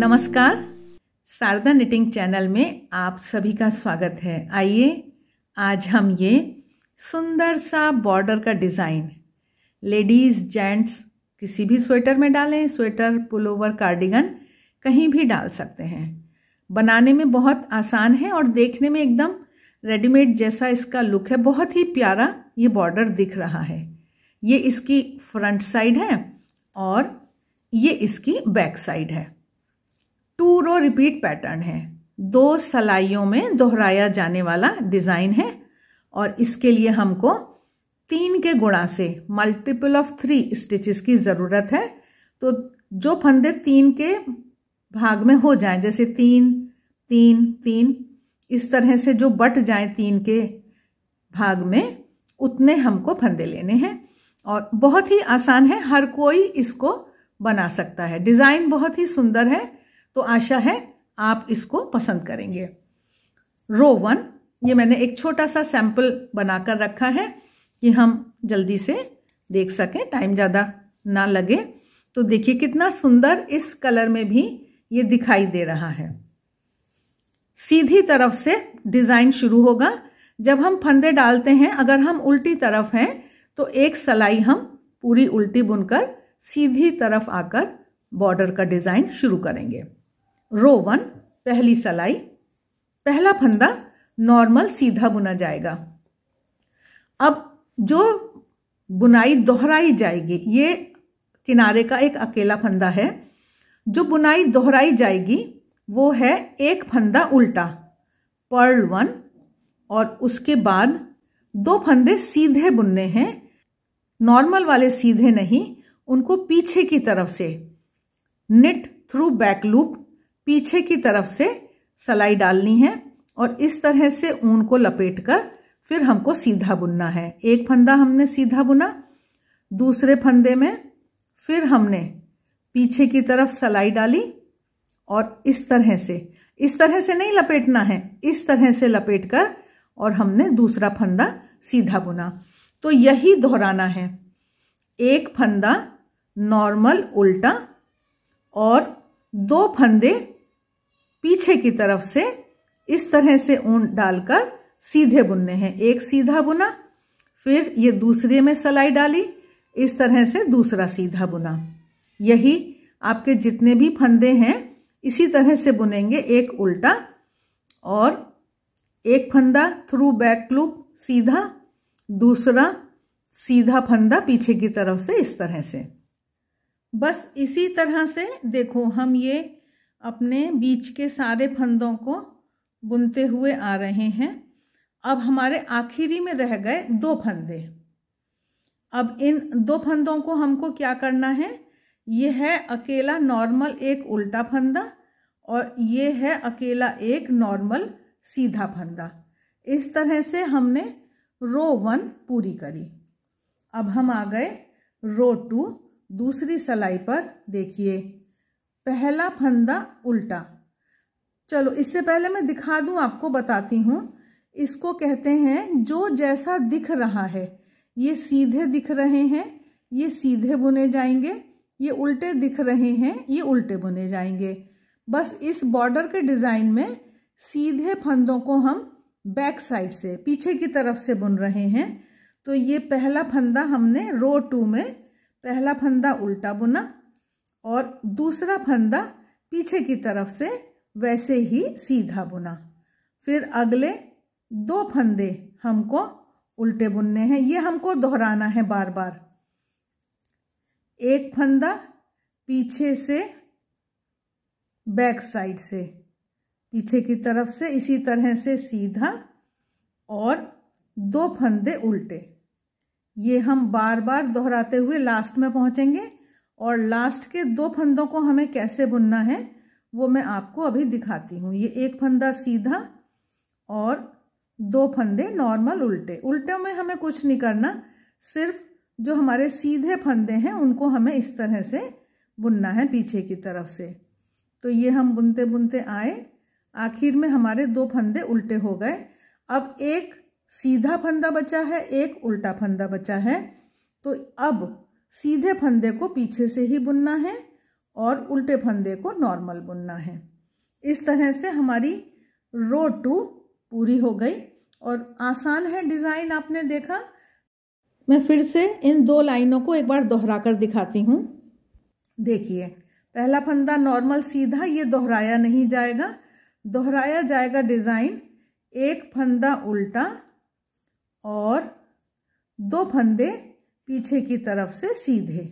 नमस्कार Sharda knitting channel में आप सभी का स्वागत है आइए आज हम ये सुंदर सा बॉर्डर का डिज़ाइन लेडीज़ जेंट्स किसी भी स्वेटर में डालें स्वेटर पुलोवर कार्डिगन कहीं भी डाल सकते हैं बनाने में बहुत आसान है और देखने में एकदम रेडीमेड जैसा इसका लुक है बहुत ही प्यारा ये बॉर्डर दिख रहा है ये इसकी फ्रंट साइड है और ये इसकी बैक साइड है टू रो रिपीट पैटर्न है दो सलाइयों में दोहराया जाने वाला डिज़ाइन है और इसके लिए हमको तीन के गुणा से मल्टीपल ऑफ थ्री स्टिचेस की ज़रूरत है तो जो फंदे तीन के भाग में हो जाएं जैसे तीन तीन तीन इस तरह से जो बट जाएं तीन के भाग में उतने हमको फंदे लेने हैं और बहुत ही आसान है हर कोई इसको बना सकता है डिज़ाइन बहुत ही सुंदर है तो आशा है आप इसको पसंद करेंगे रो वन ये मैंने एक छोटा सा सैंपल बनाकर रखा है कि हम जल्दी से देख सकें टाइम ज़्यादा ना लगे तो देखिए कितना सुंदर इस कलर में भी ये दिखाई दे रहा है सीधी तरफ से डिज़ाइन शुरू होगा जब हम फंदे डालते हैं अगर हम उल्टी तरफ हैं तो एक सलाई हम पूरी उल्टी बुनकर सीधी तरफ आकर बॉर्डर का डिज़ाइन शुरू करेंगे रो वन पहली सलाई पहला फंदा नॉर्मल सीधा बुना जाएगा अब जो बुनाई दोहराई जाएगी ये किनारे का एक अकेला फंदा है जो बुनाई दोहराई जाएगी वो है एक फंदा उल्टा पर्ल वन और उसके बाद दो फंदे सीधे बुनने हैं नॉर्मल वाले सीधे नहीं उनको पीछे की तरफ से निट थ्रू बैक लूप पीछे की तरफ से सलाई डालनी है और इस तरह से ऊन को लपेट कर फिर हमको सीधा बुनना है एक फंदा हमने सीधा बुना दूसरे फंदे में फिर हमने पीछे की तरफ सलाई डाली और इस तरह से इस तरह से नहीं लपेटना है इस तरह से लपेट कर और हमने दूसरा फंदा सीधा बुना तो यही दोहराना है एक फंदा नॉर्मल उल्टा और दो फंदे पीछे की तरफ से इस तरह से ऊन डालकर सीधे बुनने हैं एक सीधा बुना फिर ये दूसरे में सलाई डाली इस तरह से दूसरा सीधा बुना यही आपके जितने भी फंदे हैं इसी तरह से बुनेंगे एक उल्टा और एक फंदा थ्रू बैक लूप सीधा दूसरा सीधा फंदा पीछे की तरफ से इस तरह से बस इसी तरह से देखो हम ये अपने बीच के सारे फंदों को बुनते हुए आ रहे हैं अब हमारे आखिरी में रह गए दो फंदे अब इन दो फंदों को हमको क्या करना है ये है अकेला नॉर्मल एक उल्टा फंदा और ये है अकेला एक नॉर्मल सीधा फंदा इस तरह से हमने रो वन पूरी करी अब हम आ गए रो टू दूसरी सलाई पर देखिए पहला फंदा उल्टा चलो इससे पहले मैं दिखा दूं आपको बताती हूँ इसको कहते हैं जो जैसा दिख रहा है ये सीधे दिख रहे हैं ये सीधे बुने जाएंगे ये उल्टे दिख रहे हैं ये उल्टे बुने जाएंगे बस इस बॉर्डर के डिज़ाइन में सीधे फंदों को हम बैक साइड से पीछे की तरफ से बुन रहे हैं तो ये पहला फंदा हमने रो टू में पहला फंदा उल्टा बुना और दूसरा फंदा पीछे की तरफ से वैसे ही सीधा बुना फिर अगले दो फंदे हमको उल्टे बुनने हैं ये हमको दोहराना है बार बार एक फंदा पीछे से बैक साइड से पीछे की तरफ से इसी तरह से सीधा और दो फंदे उल्टे ये हम बार बार दोहराते हुए लास्ट में पहुँचेंगे और लास्ट के दो फंदों को हमें कैसे बुनना है वो मैं आपको अभी दिखाती हूँ ये एक फंदा सीधा और दो फंदे नॉर्मल उल्टे उल्टे में हमें कुछ नहीं करना सिर्फ जो हमारे सीधे फंदे हैं उनको हमें इस तरह से बुनना है पीछे की तरफ से तो ये हम बुनते बुनते आए आखिर में हमारे दो फंदे उल्टे हो गए अब एक सीधा फंदा बचा है एक उल्टा फंदा बचा है तो अब सीधे फंदे को पीछे से ही बुनना है और उल्टे फंदे को नॉर्मल बुनना है इस तरह से हमारी रो टू पूरी हो गई और आसान है डिज़ाइन आपने देखा मैं फिर से इन दो लाइनों को एक बार दोहरा कर दिखाती हूँ देखिए पहला फंदा नॉर्मल सीधा ये दोहराया नहीं जाएगा दोहराया जाएगा डिज़ाइन एक फंदा उल्टा और दो फंदे पीछे की तरफ से सीधे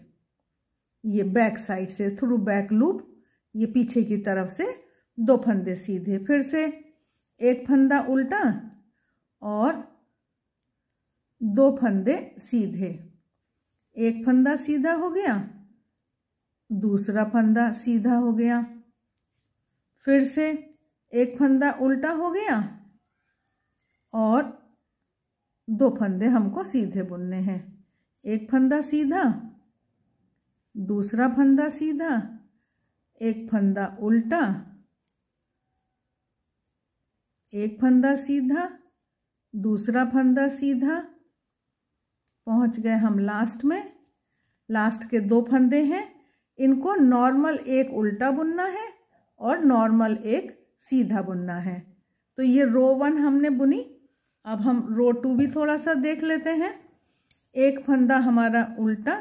ये बैक साइड से थ्रू बैक लूप ये पीछे की तरफ से दो फंदे सीधे फिर से एक फंदा उल्टा और दो फंदे सीधे एक फंदा सीधा हो गया दूसरा फंदा सीधा हो गया फिर से एक फंदा उल्टा हो गया और दो फंदे हमको सीधे बुनने हैं एक फंदा सीधा दूसरा फंदा सीधा एक फंदा उल्टा एक फंदा सीधा दूसरा फंदा सीधा पहुंच गए हम लास्ट में लास्ट के दो फंदे हैं इनको नॉर्मल एक उल्टा बुनना है और नॉर्मल एक सीधा बुनना है तो ये रो वन हमने बुनी अब हम रो टू भी थोड़ा सा देख लेते हैं एक फंदा हमारा उल्टा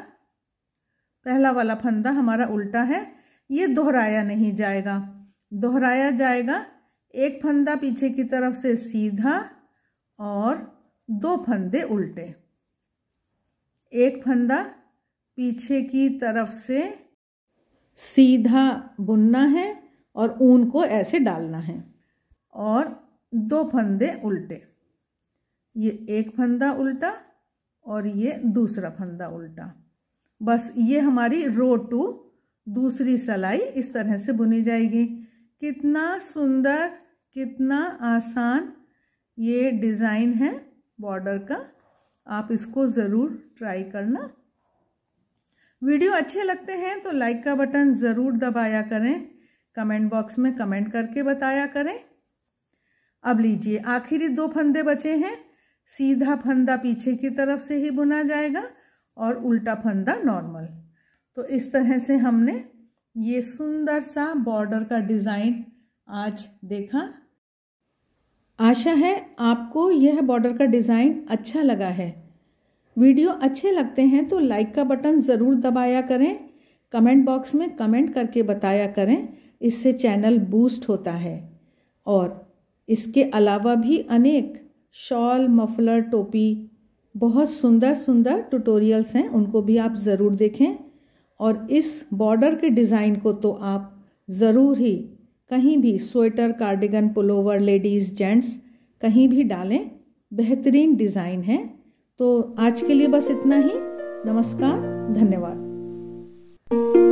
पहला वाला फंदा हमारा उल्टा है ये दोहराया नहीं जाएगा दोहराया जाएगा एक फंदा पीछे की तरफ से सीधा और दो फंदे उल्टे एक फंदा पीछे की तरफ से सीधा बुनना है और ऊन को ऐसे डालना है और दो फंदे उल्टे ये एक फंदा उल्टा और ये दूसरा फंदा उल्टा बस ये हमारी रो टू दूसरी सलाई इस तरह से बुनी जाएगी कितना सुंदर कितना आसान ये डिज़ाइन है बॉर्डर का आप इसको ज़रूर ट्राई करना वीडियो अच्छे लगते हैं तो लाइक का बटन ज़रूर दबाया करें कमेंट बॉक्स में कमेंट करके बताया करें अब लीजिए आखिरी दो फंदे बचे हैं सीधा फंदा पीछे की तरफ से ही बुना जाएगा और उल्टा फंदा नॉर्मल तो इस तरह से हमने ये सुंदर सा बॉर्डर का डिज़ाइन आज देखा आशा है आपको यह बॉर्डर का डिज़ाइन अच्छा लगा है वीडियो अच्छे लगते हैं तो लाइक का बटन ज़रूर दबाया करें कमेंट बॉक्स में कमेंट करके बताया करें इससे चैनल बूस्ट होता है और इसके अलावा भी अनेक शॉल मफलर टोपी बहुत सुंदर सुंदर ट्यूटोरियल्स हैं उनको भी आप ज़रूर देखें और इस बॉर्डर के डिज़ाइन को तो आप ज़रूर ही कहीं भी sweater cardigan pullover ladies gents कहीं भी डालें बेहतरीन डिज़ाइन है तो आज के लिए बस इतना ही नमस्कार धन्यवाद